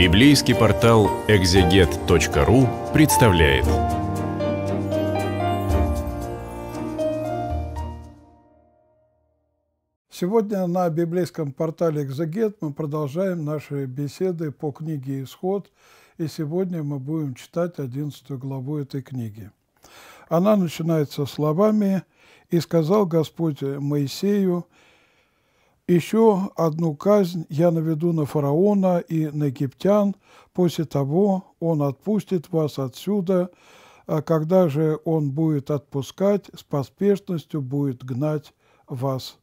Библейский портал экзегет.ру представляет. Сегодня на библейском портале «Экзегет» мы продолжаем наши беседы по книге «Исход», и сегодня мы будем читать 11 главу этой книги. Она начинается словами «И сказал Господь Моисею, еще одну казнь я наведу на фараона и на египтян, после того он отпустит вас отсюда, а когда же он будет отпускать, с поспешностью будет гнать вас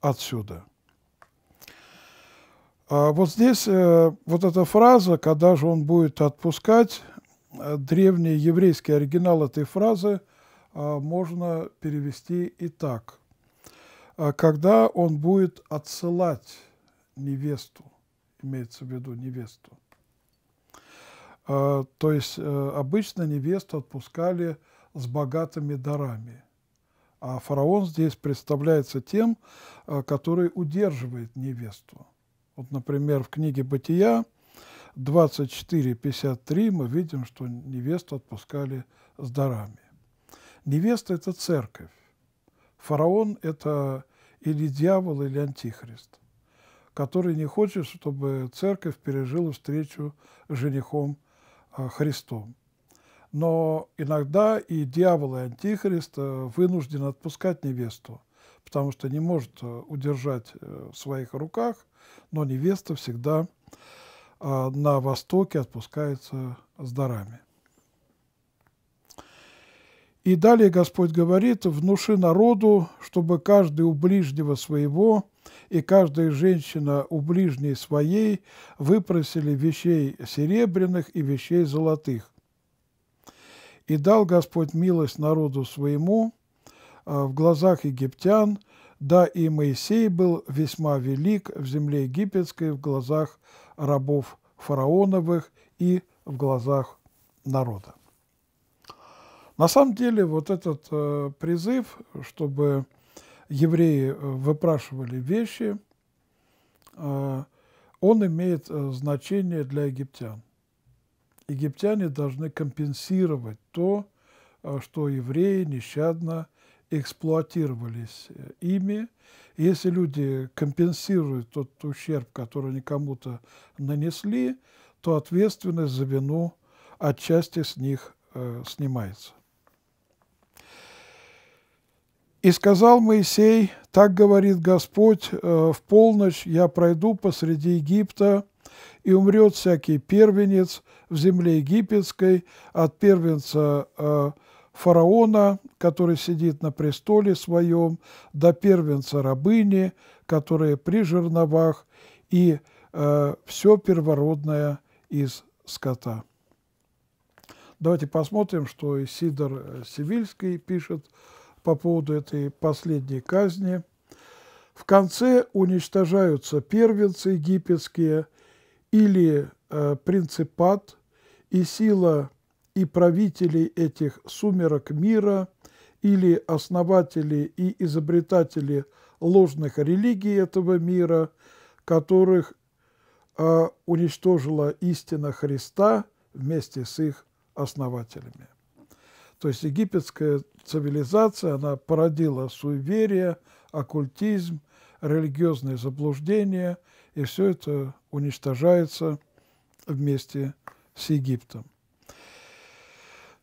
отсюда». А вот здесь э, вот эта фраза «когда же он будет отпускать», э, древний еврейский оригинал этой фразы а, можно перевести и так – а когда он будет отсылать невесту, имеется в виду невесту. А, то есть э, обычно невесту отпускали с богатыми дарами, а фараон здесь представляется тем, э, который удерживает невесту. Вот, например, в книге «Бытия» 24.53 мы видим, что невесту отпускали с дарами. Невеста – это церковь. Фараон – это или дьявол, или антихрист, который не хочет, чтобы церковь пережила встречу с женихом а, Христом. Но иногда и дьявол, и антихрист э, вынужден отпускать невесту, потому что не может э, удержать э, в своих руках, но невеста всегда а, на Востоке отпускается с дарами. И далее Господь говорит, внуши народу, чтобы каждый у ближнего своего и каждая женщина у ближней своей выпросили вещей серебряных и вещей золотых. И дал Господь милость народу своему а, в глазах египтян, да и Моисей был весьма велик в земле египетской в глазах рабов фараоновых и в глазах народа. На самом деле вот этот э, призыв, чтобы евреи э, выпрашивали вещи, э, он имеет э, значение для египтян. Египтяне должны компенсировать то, э, что евреи нещадно эксплуатировались ими. Если люди компенсируют тот ущерб, который они кому-то нанесли, то ответственность за вину отчасти с них э, снимается. И сказал Моисей, так говорит Господь, э, в полночь я пройду посреди Египта, и умрет всякий первенец в земле египетской от первенца э, фараона, который сидит на престоле своем, до первенца рабыни, которая при жерновах, и э, все первородное из скота. Давайте посмотрим, что Сидор Сивильский пишет по поводу этой последней казни. В конце уничтожаются первенцы египетские или э, принципат, и сила и правителей этих сумерок мира, или основатели и изобретатели ложных религий этого мира, которых э, уничтожила истина Христа вместе с их основателями. То есть египетская цивилизация, она породила суеверие, оккультизм, религиозные заблуждения, и все это уничтожается вместе с Египтом.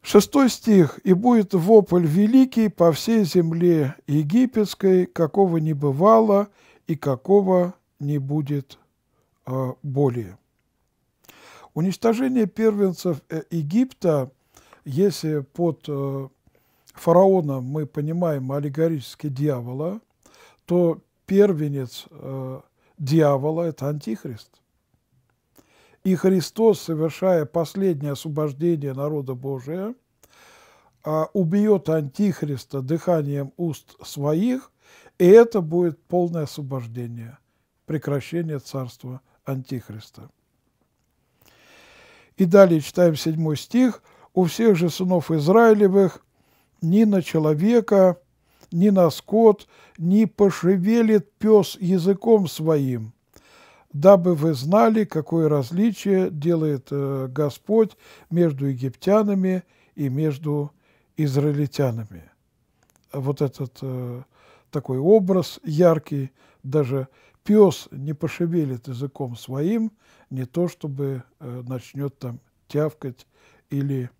Шестой стих. «И будет вопль великий по всей земле египетской, какого не бывало и какого не будет а, более». Уничтожение первенцев э, Египта если под э, фараоном мы понимаем аллегорически дьявола, то первенец э, дьявола – это антихрист. И Христос, совершая последнее освобождение народа Божия, а убьет антихриста дыханием уст своих, и это будет полное освобождение, прекращение царства антихриста. И далее читаем 7 стих – у всех же сынов Израилевых ни на человека, ни на скот не пошевелит пес языком своим, дабы вы знали, какое различие делает э, Господь между египтянами и между израильтянами. Вот этот э, такой образ яркий, даже пес не пошевелит языком своим, не то чтобы э, начнет там тявкать или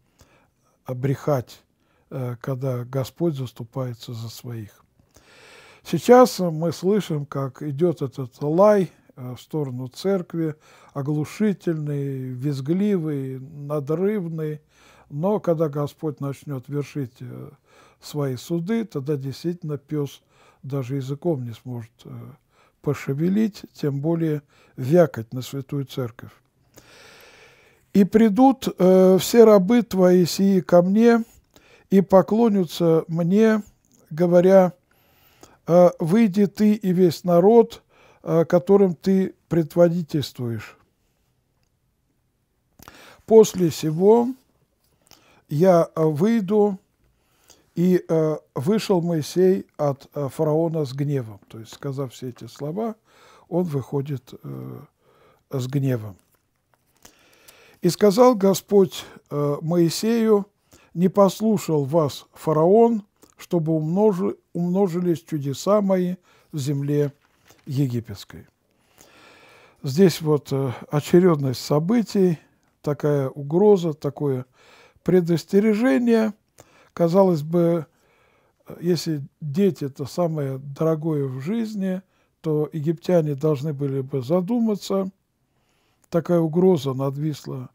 обрехать, э, когда Господь заступается за своих. Сейчас мы слышим, как идет этот лай э, в сторону церкви, оглушительный, визгливый, надрывный, но когда Господь начнет вершить э, свои суды, тогда действительно пес даже языком не сможет пошевелить, тем более вякать на святую церковь. И придут э, все рабы твои сии ко мне и поклонятся мне, говоря, э, выйди ты и весь народ, э, которым ты предводительствуешь. После сего я э, выйду, и э, вышел Моисей от э, фараона с гневом. То есть, сказав все эти слова, он выходит э, с гневом. И сказал Господь э, Моисею, не послушал вас фараон, чтобы умножи, умножились чудеса мои в земле египетской. Здесь вот э, очередность событий, такая угроза, такое предостережение. Казалось бы, если дети – это самое дорогое в жизни, то египтяне должны были бы задуматься – такая угроза надвисла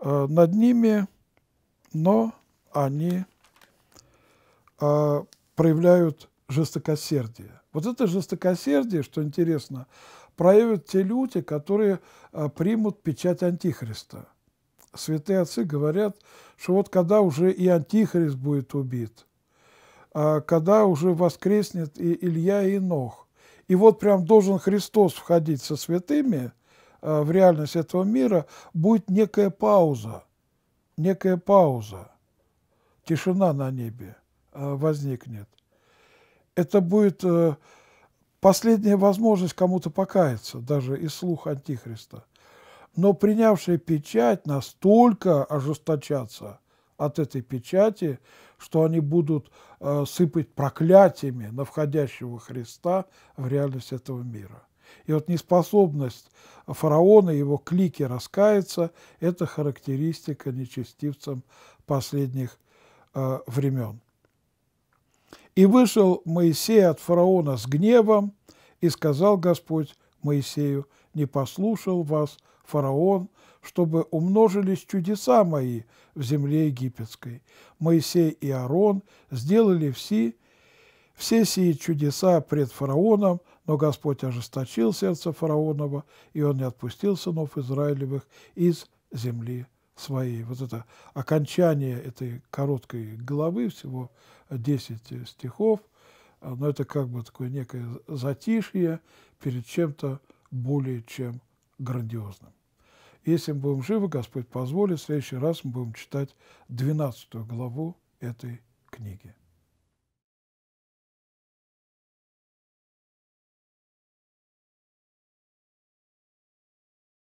э, над ними, но они э, проявляют жестокосердие. Вот это жестокосердие, что интересно, проявят те люди, которые э, примут печать Антихриста. Святые отцы говорят, что вот когда уже и Антихрист будет убит, когда уже воскреснет и Илья, и Нох, и вот прям должен Христос входить со святыми – Э, в реальность этого мира, будет некая пауза, некая пауза, тишина на небе э, возникнет. Это будет э, последняя возможность кому-то покаяться, даже из слуха Антихриста. Но принявшие печать настолько ожесточатся от этой печати, что они будут сыпать проклятиями на входящего Христа в реальность этого мира. И вот неспособность фараона, его клики раскаяться – это характеристика нечестивцам последних э, времен. «И вышел Моисей от фараона с гневом, и сказал Господь Моисею, не послушал вас фараон, чтобы умножились чудеса мои в земле египетской. Моисей и Аарон сделали все, все сии чудеса пред фараоном, но Господь ожесточил сердце фараонова, и он не отпустил сынов Израилевых из земли своей. Вот это окончание этой короткой главы, всего 10 стихов, но это как бы такое некое затишье перед чем-то более чем грандиозным. Если мы будем живы, Господь позволит, в следующий раз мы будем читать 12 главу этой книги.